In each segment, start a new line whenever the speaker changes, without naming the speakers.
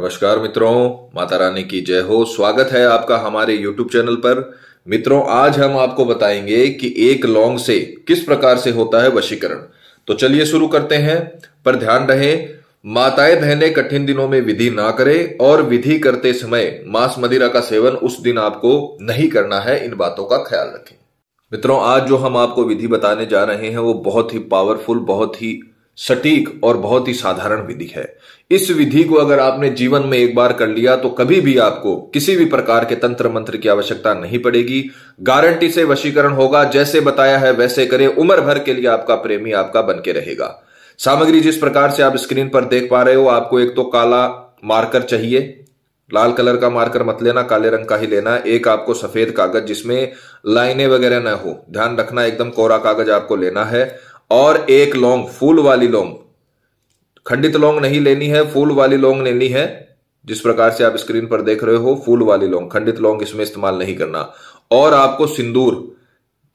नमस्कार मित्रों माता रानी की जय हो स्वागत है आपका हमारे YouTube चैनल पर मित्रों आज हम आपको बताएंगे कि एक लौंग से किस प्रकार से होता है वशीकरण तो चलिए शुरू करते हैं पर ध्यान रहे माताएं बहनें कठिन दिनों में विधि ना करें और विधि करते समय मांस मदिरा का सेवन उस दिन आपको नहीं करना है इन बातों का ख्याल रखें मित्रों आज जो हम आपको विधि बताने जा रहे हैं वो बहुत ही पावरफुल बहुत ही सटीक और बहुत ही साधारण विधि है इस विधि को अगर आपने जीवन में एक बार कर लिया तो कभी भी आपको किसी भी प्रकार के तंत्र मंत्र की आवश्यकता नहीं पड़ेगी गारंटी से वशीकरण होगा जैसे बताया है वैसे करें उम्र भर के लिए आपका प्रेमी आपका बन के रहेगा सामग्री जिस प्रकार से आप स्क्रीन पर देख पा रहे हो आपको एक तो काला मार्कर चाहिए लाल कलर का मार्कर मत लेना काले रंग का ही लेना एक आपको सफेद कागज जिसमें लाइनें वगैरह ना हो ध्यान रखना एकदम कोरा कागज आपको लेना है और एक लौंग फूल वाली लौंग खंडित लौंग नहीं लेनी है फूल वाली लौंग लेनी है जिस प्रकार से आप स्क्रीन पर देख रहे हो फूल वाली लौंग खंडित लौंग इसमें इस्तेमाल नहीं करना और आपको सिंदूर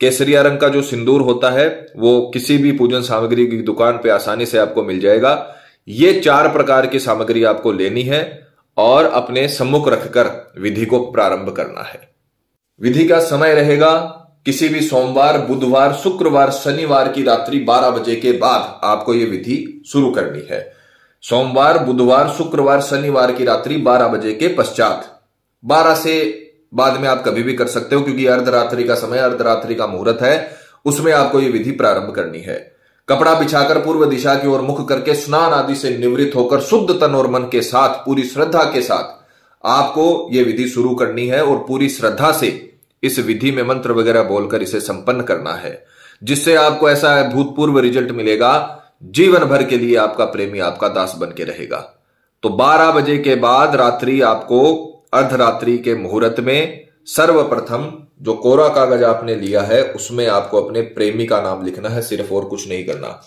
केसरिया रंग का जो सिंदूर होता है वो किसी भी पूजन सामग्री की दुकान पे आसानी से आपको मिल जाएगा ये चार प्रकार की सामग्री आपको लेनी है और अपने सम्मुख रखकर विधि को प्रारंभ करना है विधि का समय रहेगा किसी भी सोमवार बुधवार शुक्रवार शनिवार की रात्रि 12 बजे के बाद आपको यह विधि शुरू करनी है सोमवार बुधवार शुक्रवार शनिवार की रात्रि 12 बजे के पश्चात 12 से बाद में आप कभी भी कर सकते हो क्योंकि अर्धरात्रि का समय अर्धरात्रि का मुहूर्त है उसमें आपको यह विधि प्रारंभ करनी है कपड़ा बिछाकर पूर्व दिशा की ओर मुख करके स्नान आदि से निवृत्त होकर शुद्ध तन और मन के साथ पूरी श्रद्धा के साथ आपको यह विधि शुरू करनी है और पूरी श्रद्धा से इस विधि में मंत्र वगैरह बोलकर इसे संपन्न करना है जिससे आपको ऐसा भूतपूर्व रिजल्ट मिलेगा जीवन भर के लिए आपका प्रेमी आपका दास बन के रहेगा तो 12 बजे के बाद रात्रि आपको अर्धरात्रि के मुहूर्त में सर्वप्रथम जो कोरा कागज आपने लिया है उसमें आपको अपने प्रेमी का नाम लिखना है सिर्फ और कुछ नहीं करना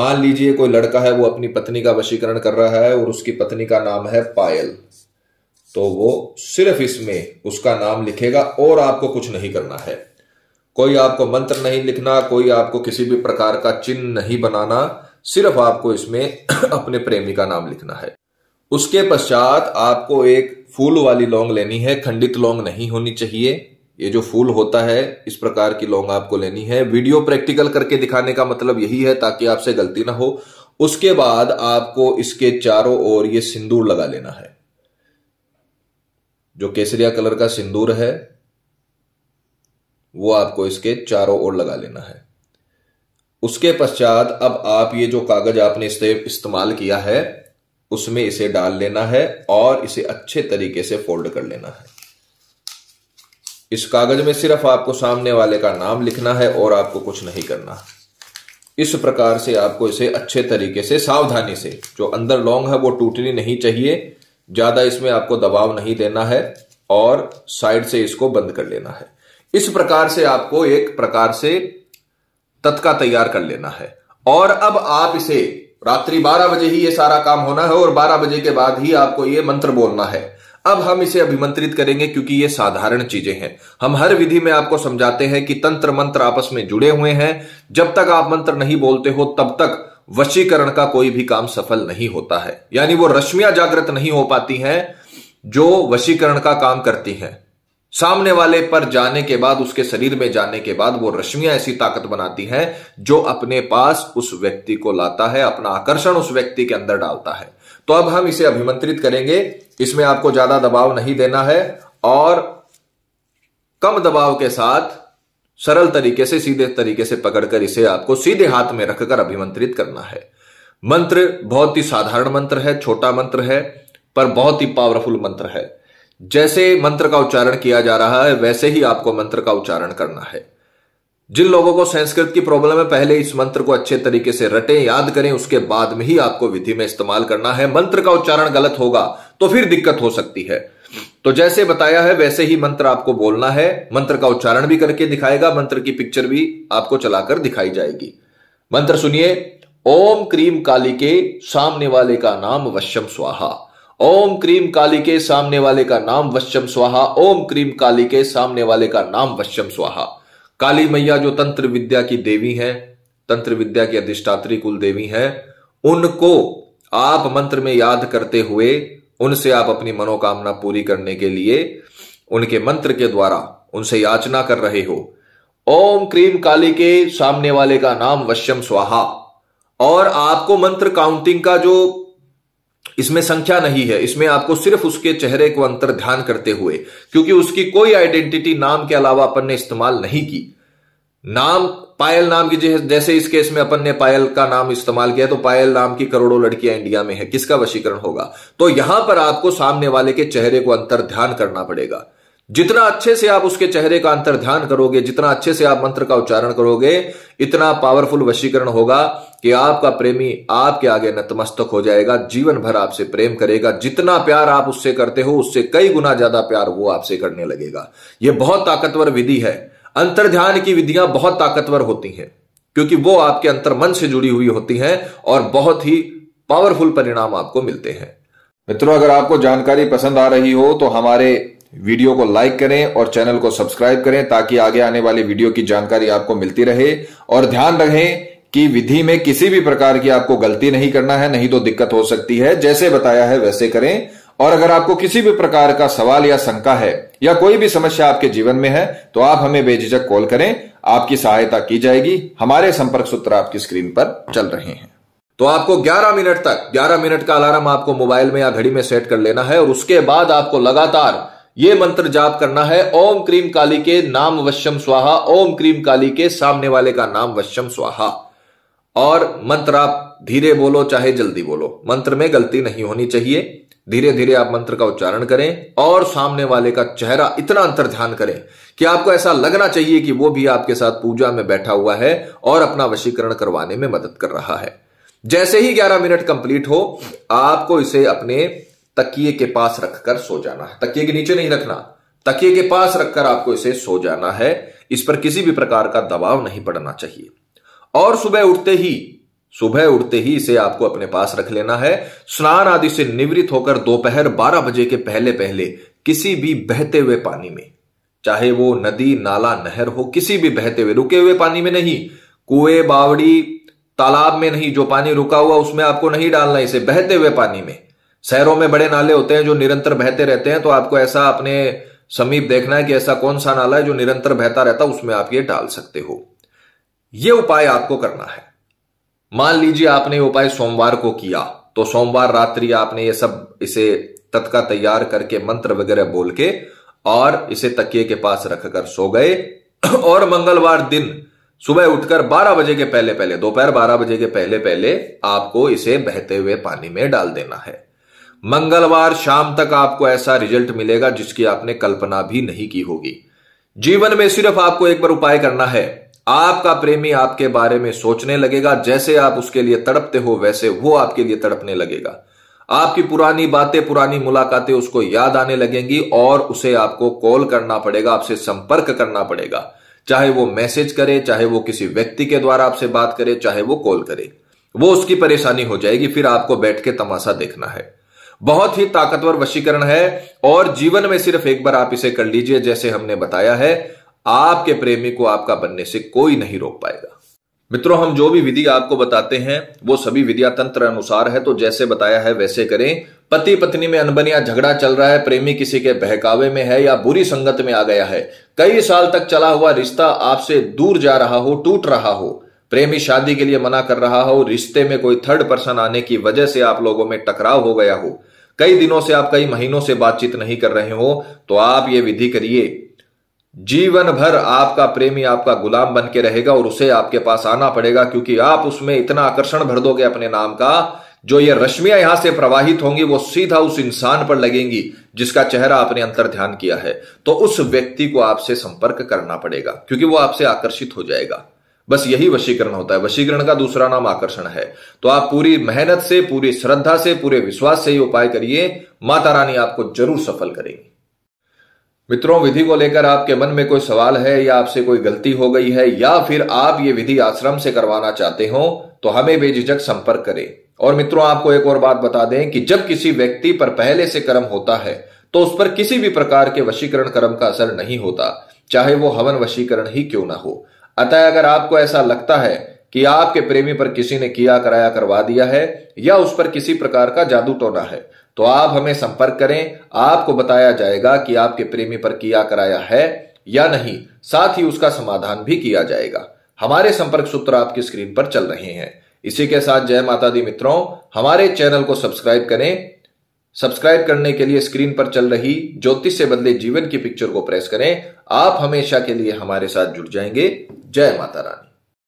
मान लीजिए कोई लड़का है वो अपनी पत्नी का वशीकरण कर रहा है और उसकी पत्नी का नाम है पायल तो वो सिर्फ इसमें उसका नाम लिखेगा और आपको कुछ नहीं करना है कोई आपको मंत्र नहीं लिखना कोई आपको किसी भी प्रकार का चिन्ह नहीं बनाना सिर्फ आपको इसमें अपने प्रेमी का नाम लिखना है उसके पश्चात आपको एक फूल वाली लौंग लेनी है खंडित लौंग नहीं होनी चाहिए ये जो फूल होता है इस प्रकार की लौंग आपको लेनी है वीडियो प्रैक्टिकल करके दिखाने का मतलब यही है ताकि आपसे गलती ना हो उसके बाद आपको इसके चारों ओर ये सिंदूर लगा लेना है जो केसरिया कलर का सिंदूर है वो आपको इसके चारों ओर लगा लेना है उसके पश्चात अब आप ये जो कागज आपने इससे इस्तेमाल किया है उसमें इसे डाल लेना है और इसे अच्छे तरीके से फोल्ड कर लेना है इस कागज में सिर्फ आपको सामने वाले का नाम लिखना है और आपको कुछ नहीं करना इस प्रकार से आपको इसे अच्छे तरीके से सावधानी से जो अंदर लॉन्ग है वो टूटनी नहीं चाहिए ज्यादा इसमें आपको दबाव नहीं देना है और साइड से इसको बंद कर लेना है इस प्रकार से आपको एक प्रकार से तत्का तैयार कर लेना है और अब आप इसे रात्रि 12 बजे ही ये सारा काम होना है और 12 बजे के बाद ही आपको ये मंत्र बोलना है अब हम इसे अभिमंत्रित करेंगे क्योंकि ये साधारण चीजें हैं हम हर विधि में आपको समझाते हैं कि तंत्र मंत्र आपस में जुड़े हुए हैं जब तक आप मंत्र नहीं बोलते हो तब तक वशीकरण का कोई भी काम सफल नहीं होता है यानी वो रश्मियां जागृत नहीं हो पाती हैं जो वशीकरण का काम करती हैं सामने वाले पर जाने के बाद उसके शरीर में जाने के बाद वो रश्मियां ऐसी ताकत बनाती हैं जो अपने पास उस व्यक्ति को लाता है अपना आकर्षण उस व्यक्ति के अंदर डालता है तो अब हम इसे अभिमंत्रित करेंगे इसमें आपको ज्यादा दबाव नहीं देना है और कम दबाव के साथ सरल तरीके से सीधे तरीके से पकड़कर इसे आपको सीधे हाथ में रखकर अभिमंत्रित करना है मंत्र बहुत ही साधारण मंत्र है छोटा मंत्र है पर बहुत ही पावरफुल मंत्र है जैसे मंत्र का उच्चारण किया जा रहा है वैसे ही आपको मंत्र का उच्चारण करना है जिन लोगों को संस्कृत की प्रॉब्लम है पहले इस मंत्र को अच्छे तरीके से रटें याद करें उसके बाद में ही आपको विधि में इस्तेमाल करना है मंत्र का उच्चारण गलत होगा तो फिर दिक्कत हो सकती है तो जैसे बताया है वैसे ही मंत्र आपको बोलना है मंत्र का उच्चारण भी करके दिखाएगा मंत्र की पिक्चर भी आपको चलाकर दिखाई जाएगी मंत्र सुनिए ओम क्रीम काली के सामने वाले का नाम वश्यम स्वाहा ओम क्रीम काली के सामने वाले का नाम वश्यम स्वाहा ओम क्रीम काली के सामने वाले का नाम वश्यम स्वाहा काली मैया जो तंत्र विद्या की देवी है तंत्र विद्या की अधिष्ठात्री कुल देवी है उनको आप मंत्र में याद करते हुए उनसे आप अपनी मनोकामना पूरी करने के लिए उनके मंत्र के द्वारा उनसे याचना कर रहे हो ओम क्रीम काली के सामने वाले का नाम वश्यम स्वाहा और आपको मंत्र काउंटिंग का जो इसमें संख्या नहीं है इसमें आपको सिर्फ उसके चेहरे को अंतर ध्यान करते हुए क्योंकि उसकी कोई आइडेंटिटी नाम के अलावा अपन ने इस्तेमाल नहीं की नाम पायल नाम की जैसे इस केस में अपन ने पायल का नाम इस्तेमाल किया तो पायल नाम की करोड़ों लड़कियां इंडिया में है किसका वशीकरण होगा तो यहां पर आपको सामने वाले के चेहरे को अंतर ध्यान करना पड़ेगा जितना अच्छे से आप उसके चेहरे का अंतर ध्यान करोगे जितना अच्छे से आप मंत्र का उच्चारण करोगे इतना पावरफुल वशीकरण होगा कि आपका प्रेमी आपके आगे नतमस्तक हो जाएगा जीवन भर आपसे प्रेम करेगा जितना प्यार आप उससे करते हो उससे कई गुना ज्यादा प्यार वो आपसे करने लगेगा यह बहुत ताकतवर विधि है अंतर ध्यान की विधियां बहुत ताकतवर होती हैं क्योंकि वो आपके अंतर मन से जुड़ी हुई होती हैं और बहुत ही पावरफुल परिणाम आपको मिलते हैं मित्रों अगर आपको जानकारी पसंद आ रही हो तो हमारे वीडियो को लाइक करें और चैनल को सब्सक्राइब करें ताकि आगे आने वाली वीडियो की जानकारी आपको मिलती रहे और ध्यान रखें कि विधि में किसी भी प्रकार की आपको गलती नहीं करना है नहीं तो दिक्कत हो सकती है जैसे बताया है वैसे करें और अगर आपको किसी भी प्रकार का सवाल या शंका है या कोई भी समस्या आपके जीवन में है तो आप हमें बेझिझक कॉल करें आपकी सहायता की जाएगी हमारे संपर्क सूत्र आपकी स्क्रीन पर चल रहे हैं तो आपको 11 मिनट तक 11 मिनट का अलार्म आपको मोबाइल में या घड़ी में सेट कर लेना है और उसके बाद आपको लगातार ये मंत्र जाप करना है ओम क्रीम काली के नाम वश्यम स्वाहा ओम क्रीम काली के सामने वाले का नाम वश्यम स्वाहा और मंत्र आप धीरे बोलो चाहे जल्दी बोलो मंत्र में गलती नहीं होनी चाहिए धीरे धीरे आप मंत्र का उच्चारण करें और सामने वाले का चेहरा इतना अंतर ध्यान करें कि आपको ऐसा लगना चाहिए कि वो भी आपके साथ पूजा में बैठा हुआ है और अपना वशीकरण करवाने में मदद कर रहा है जैसे ही 11 मिनट कंप्लीट हो आपको इसे अपने तकिए के पास रखकर सो जाना है तकिए के नीचे नहीं रखना तकिए के पास रखकर आपको इसे सो जाना है इस पर किसी भी प्रकार का दबाव नहीं पड़ना चाहिए और सुबह उठते ही सुबह उठते ही इसे आपको अपने पास रख लेना है स्नान आदि से निवृत्त होकर दोपहर 12 बजे के पहले पहले किसी भी बहते हुए पानी में चाहे वो नदी नाला नहर हो किसी भी बहते हुए रुके हुए पानी में नहीं कुएं बावड़ी तालाब में नहीं जो पानी रुका हुआ उसमें आपको नहीं डालना इसे बहते हुए पानी में शहरों में बड़े नाले होते हैं जो निरंतर बहते रहते हैं तो आपको ऐसा अपने समीप देखना है कि ऐसा कौन सा नाला है जो निरंतर बहता रहता है उसमें आप ये डाल सकते हो ये उपाय आपको करना है मान लीजिए आपने उपाय सोमवार को किया तो सोमवार रात्रि आपने ये सब इसे तत्का तैयार करके मंत्र वगैरह बोल के और इसे तकिए के पास रखकर सो गए और मंगलवार दिन सुबह उठकर 12 बजे के पहले पहले दोपहर 12 बजे के पहले पहले आपको इसे बहते हुए पानी में डाल देना है मंगलवार शाम तक आपको ऐसा रिजल्ट मिलेगा जिसकी आपने कल्पना भी नहीं की होगी जीवन में सिर्फ आपको एक बार उपाय करना है आपका प्रेमी आपके बारे में सोचने लगेगा जैसे आप उसके लिए तड़पते हो वैसे वो आपके लिए तड़पने लगेगा आपकी पुरानी बातें पुरानी मुलाकातें उसको याद आने लगेंगी और उसे आपको कॉल करना पड़ेगा आपसे संपर्क करना पड़ेगा चाहे वो मैसेज करे चाहे वो किसी व्यक्ति के द्वारा आपसे बात करे चाहे वो कॉल करे वो उसकी परेशानी हो जाएगी फिर आपको बैठ के तमाशा देखना है बहुत ही ताकतवर वशीकरण है और जीवन में सिर्फ एक बार आप इसे कर लीजिए जैसे हमने बताया है आपके प्रेमी को आपका बनने से कोई नहीं रोक पाएगा मित्रों हम जो भी विधि आपको बताते हैं वो सभी विद्या तंत्र अनुसार है तो जैसे बताया है वैसे करें पति पत्नी में अनबन या झगड़ा चल रहा है प्रेमी किसी के बहकावे में है या बुरी संगत में आ गया है कई साल तक चला हुआ रिश्ता आपसे दूर जा रहा हो टूट रहा हो प्रेमी शादी के लिए मना कर रहा हो रिश्ते में कोई थर्ड पर्सन आने की वजह से आप लोगों में टकराव हो गया हो कई दिनों से आप कई महीनों से बातचीत नहीं कर रहे हो तो आप ये विधि करिए जीवन भर आपका प्रेमी आपका गुलाम बन के रहेगा और उसे आपके पास आना पड़ेगा क्योंकि आप उसमें इतना आकर्षण भर दोगे अपने नाम का जो ये रश्मियां यहां से प्रवाहित होंगी वो सीधा उस इंसान पर लगेंगी जिसका चेहरा आपने अंतर ध्यान किया है तो उस व्यक्ति को आपसे संपर्क करना पड़ेगा क्योंकि वो आपसे आकर्षित हो जाएगा बस यही वशीकरण होता है वशीकरण का दूसरा नाम आकर्षण है तो आप पूरी मेहनत से पूरी श्रद्धा से पूरे विश्वास से ये उपाय करिए माता रानी आपको जरूर सफल करेगी मित्रों विधि को लेकर आपके मन में कोई सवाल है या आपसे कोई गलती हो गई है या फिर आप ये विधि आश्रम से करवाना चाहते हो तो हमें बेझिझक संपर्क करें और मित्रों आपको एक और बात बता दें कि जब किसी व्यक्ति पर पहले से कर्म होता है तो उस पर किसी भी प्रकार के वशीकरण कर्म का असर नहीं होता चाहे वो हवन वशीकरण ही क्यों ना हो अतः अगर आपको ऐसा लगता है कि आपके प्रेमी पर किसी ने किया कराया करवा दिया है या उस पर किसी प्रकार का जादू टोना है तो आप हमें संपर्क करें आपको बताया जाएगा कि आपके प्रेमी पर किया कराया है या नहीं साथ ही उसका समाधान भी किया जाएगा हमारे संपर्क सूत्र आपकी स्क्रीन पर चल रहे हैं इसी के साथ जय माता दी मित्रों हमारे चैनल को सब्सक्राइब करें सब्सक्राइब करने के लिए स्क्रीन पर चल रही ज्योतिष से बदले जीवन की पिक्चर को प्रेस करें आप हमेशा के लिए हमारे साथ जुड़ जाएंगे जय माता रानी